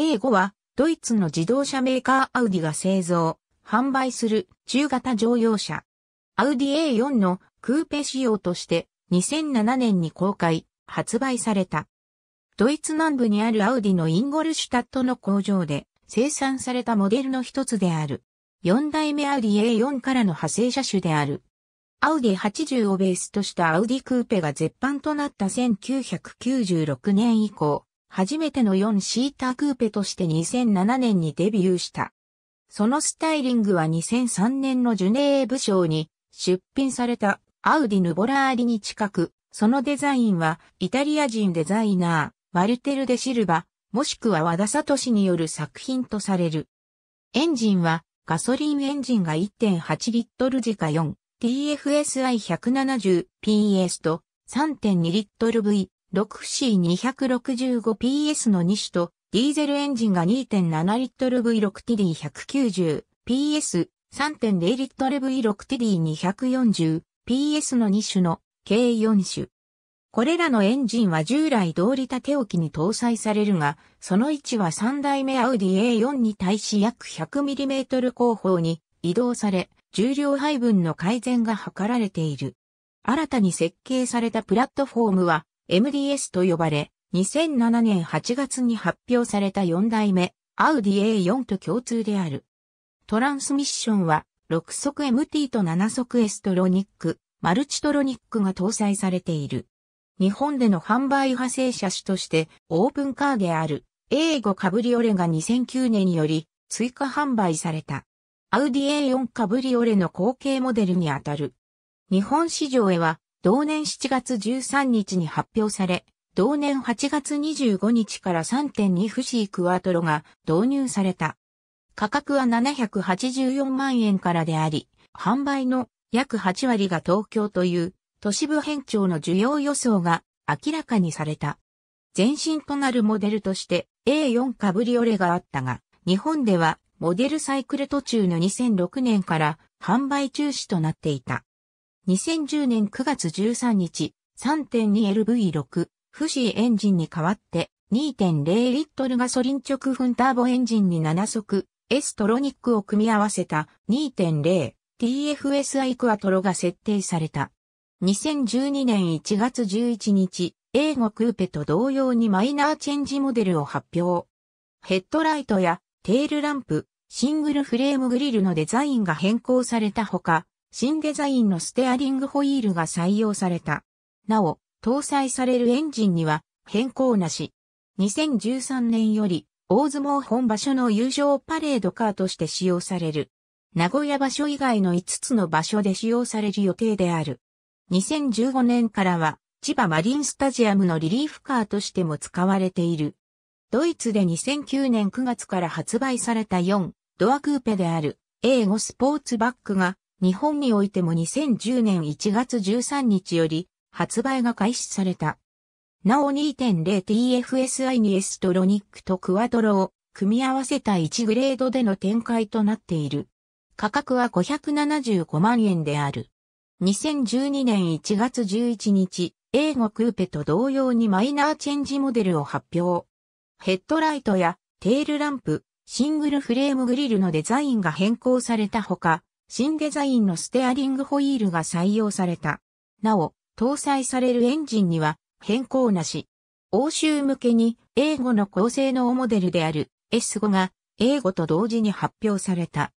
A5 は、ドイツの自動車メーカーアウディが製造、販売する中型乗用車。アウディ A4 のクーペ仕様として2007年に公開、発売された。ドイツ南部にあるアウディのインゴルシュタットの工場で生産されたモデルの一つである。4代目アウディ A4 からの派生車種である。アウディ80をベースとしたアウディクーペが絶版となった1996年以降、初めての4シータークーペとして2007年にデビューした。そのスタイリングは2003年のジュネーブ賞に出品されたアウディ・ヌボラーリに近く、そのデザインはイタリア人デザイナー、マルテル・デ・シルバ、もしくは和田聡による作品とされる。エンジンはガソリンエンジンが1.8リットル時価 4TFSI170PS と3.2リットル V 6C265PS の2種と、ディーゼルエンジンが2 7ル V6TD190PS、3 0ル V6TD240、PS の2種の計4種。これらのエンジンは従来通り縦置きに搭載されるが、その位置は3代目アウディ A4 に対し約 100mm 後方に移動され、重量配分の改善が図られている。新たに設計されたプラットフォームは、MDS と呼ばれ、2007年8月に発表された4代目、アウディ A4 と共通である。トランスミッションは、6速 MT と7速エストロニック、マルチトロニックが搭載されている。日本での販売派生車種として、オープンカーである、A5 カブリオレが2009年により、追加販売された。アウディ A4 カブリオレの後継モデルにあたる。日本市場へは、同年7月13日に発表され、同年8月25日から3.2フシークワトロが導入された。価格は784万円からであり、販売の約8割が東京という都市部変調の需要予想が明らかにされた。前身となるモデルとして A4 カブリオレがあったが、日本ではモデルサイクル途中の2006年から販売中止となっていた。2010年9月13日、3.2LV6 不死エンジンに代わって2.0リットルガソリン直噴ターボエンジンに7速ストロニックを組み合わせた 2.0TFSI クアトロが設定された。2012年1月11日、英語クーペと同様にマイナーチェンジモデルを発表。ヘッドライトやテールランプ、シングルフレームグリルのデザインが変更されたほか、新デザインのステアリングホイールが採用された。なお、搭載されるエンジンには変更なし。2013年より大相撲本場所の友情パレードカーとして使用される。名古屋場所以外の5つの場所で使用される予定である。2015年からは千葉マリンスタジアムのリリーフカーとしても使われている。ドイツで2009年9月から発売された4ドアクーペである A5 スポーツバッグが日本においても2010年1月13日より発売が開始された。なお 2.0TFSI にエストロニックとクワトロを組み合わせた1グレードでの展開となっている。価格は575万円である。2012年1月11日、英語クーペと同様にマイナーチェンジモデルを発表。ヘッドライトやテールランプ、シングルフレームグリルのデザインが変更されたほか、新デザインのステアリングホイールが採用された。なお、搭載されるエンジンには変更なし。欧州向けに英語の高性能モデルである S5 が英語と同時に発表された。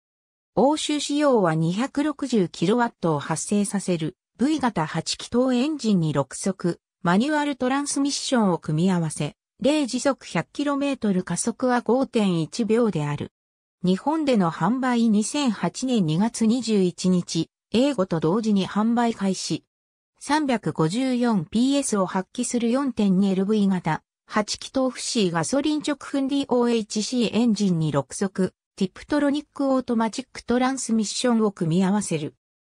欧州仕様は 260kW を発生させる V 型8気筒エンジンに6速、マニュアルトランスミッションを組み合わせ、0時速 100km 加速は5.1秒である。日本での販売2008年2月21日、英語と同時に販売開始。354PS を発揮する 4.2LV 型、8気筒不 C ガソリン直噴 DOHC エンジンに6速、ティップトロニックオートマチックトランスミッションを組み合わせる。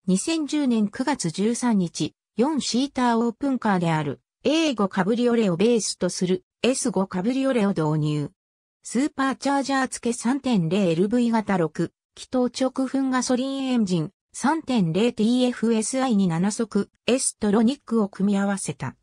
2010年9月13日、4シーターオープンカーである A5 カブリオレをベースとする S5 カブリオレを導入。スーパーチャージャー付け 3.0LV 型6、気筒直噴ガソリンエンジン 3.0TFSI に7速 S トロニックを組み合わせた。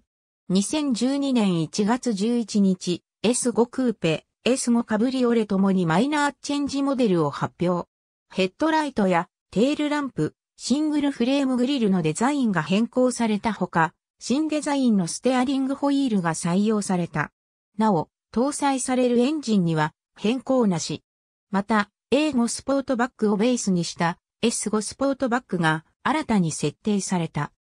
2012年1月11日、S5 クーペ、S5 カブリオレともにマイナーチェンジモデルを発表。ヘッドライトやテールランプ、シングルフレームグリルのデザインが変更されたほか、新デザインのステアリングホイールが採用された。なお、搭載されるエンジンには変更なし。また、A5 スポートバックをベースにした S5 スポートバックが新たに設定された。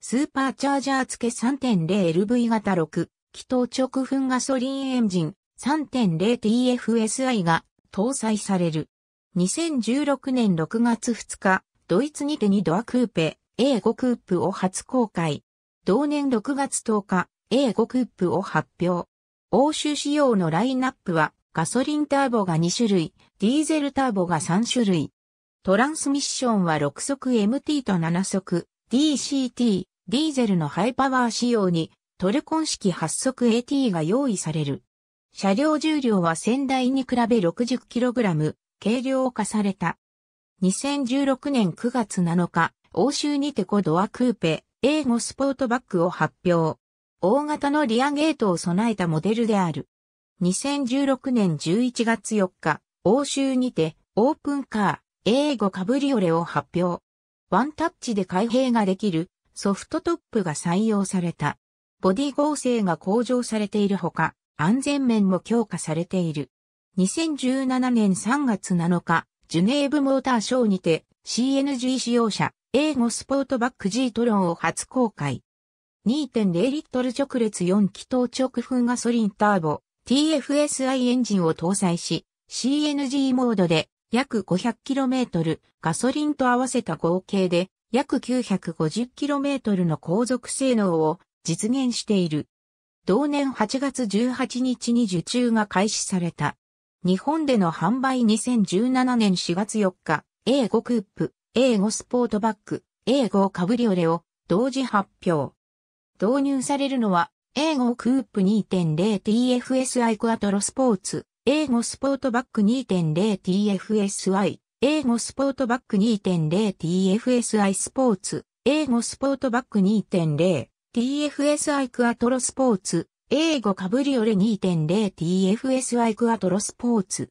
スーパーチャージャー付け 3.0LV 型6、気筒直噴ガソリンエンジン 3.0TFSI が搭載される。2016年6月2日、ドイツにて2ドアクーペ A5 クープを初公開。同年6月10日、A5 クープを発表。欧州仕様のラインナップは、ガソリンターボが2種類、ディーゼルターボが3種類。トランスミッションは6速 MT と7速 DCT、ディーゼルのハイパワー仕様にトルコン式8速 AT が用意される。車両重量は先代に比べ 60kg、軽量化された。2016年9月7日、欧州にて5ドアクーペ、英語スポートバッグを発表。大型のリアゲートを備えたモデルである。2016年11月4日、欧州にてオープンカー、英語カブリオレを発表。ワンタッチで開閉ができるソフトトップが採用された。ボディ合成が向上されているほか、安全面も強化されている。2017年3月7日、ジュネーブモーターショーにて CNG 使用者、英語スポートバック G トロンを初公開。2.0リットル直列4気筒直噴ガソリンターボ TFSI エンジンを搭載し CNG モードで約 500km ガソリンと合わせた合計で約 950km の航続性能を実現している。同年8月18日に受注が開始された。日本での販売2017年4月4日、A5 クープ、A5 スポートバック、A5 カブリオレを同時発表。導入されるのは、英語クープ 2.0TFSI クアトロスポーツ、英語スポートバック 2.0TFSI、英語スポートバック 2.0TFSI スポーツ、英語スポートバック 2.0TFSI クアトロスポーツ、英語カブリオレ 2.0TFSI クアトロスポーツ。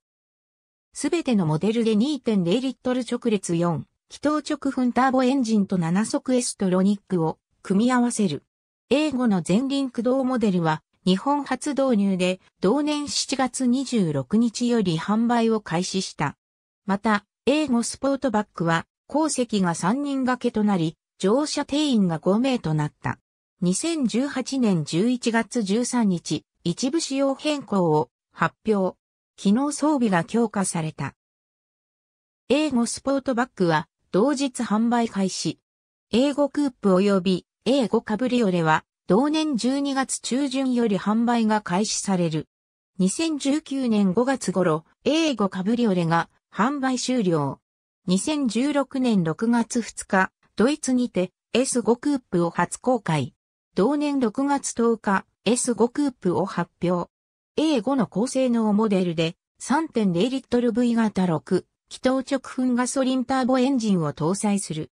すべてのモデルで2.0リットル直列4、気筒直噴ターボエンジンと7速エストロニックを組み合わせる。英語の前輪駆動モデルは日本初導入で同年7月26日より販売を開始した。また、英語スポートバッグは後席が3人掛けとなり、乗車定員が5名となった。2018年11月13日、一部仕様変更を発表。機能装備が強化された。英語スポートバッグは同日販売開始。英語クープ及び A5 カブリオレは同年12月中旬より販売が開始される。2019年5月頃、A5 カブリオレが販売終了。2016年6月2日、ドイツにて S5 クープを初公開。同年6月10日、S5 クープを発表。A5 の高性能モデルで3.0リットル V 型6、気筒直噴ガソリンターボエンジンを搭載する。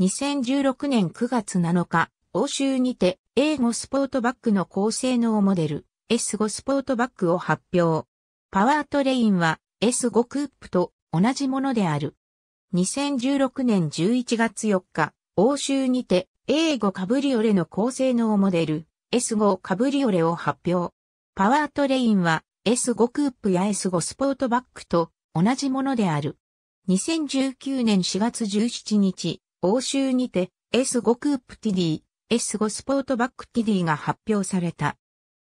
2016年9月7日、欧州にて A5 スポートバッグの高性能モデル S5 スポートバッグを発表。パワートレインは S5 クープと同じものである。2016年11月4日、欧州にて A5 カブリオレの高性能モデル S5 カブリオレを発表。パワートレインは S5 クープや S5 スポートバッグと同じものである。2019年4月17日、欧州にて S5 クープ TD、S5 スポートバック TD が発表された。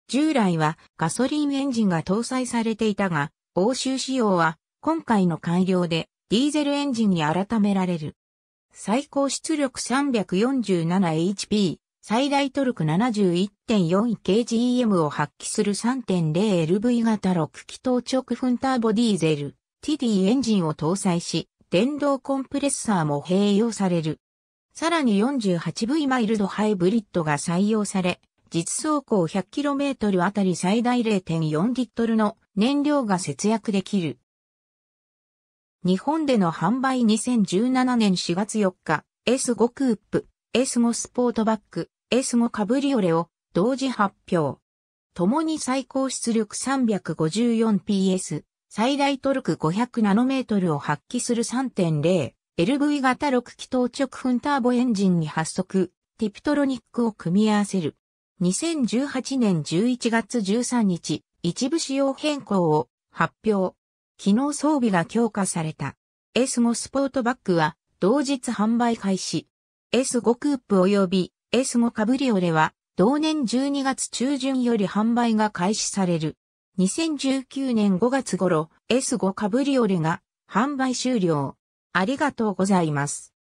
従来はガソリンエンジンが搭載されていたが、欧州仕様は今回の改良でディーゼルエンジンに改められる。最高出力 347HP、最大トルク 71.4kgm を発揮する 3.0LV 型6気筒直噴ターボディーゼル、TD エンジンを搭載し、電動コンプレッサーも併用される。さらに 48V マイルドハイブリッドが採用され、実走行 100km あたり最大0.4リットルの燃料が節約できる。日本での販売2017年4月4日、S5 クープ、S5 スポートバック、S5 カブリオレを同時発表。共に最高出力 354PS、最大トルク500ナノメートルを発揮する 3.0LV 型6気筒直噴ターボエンジンに発足、ティプトロニックを組み合わせる。2018年11月13日、一部仕様変更を発表。機能装備が強化された。S5 スポートバッグは同日販売開始。S5 クープ及び S5 カブリオレは同年12月中旬より販売が開始される。2019年5月頃、S5 カブリオレが販売終了。ありがとうございます。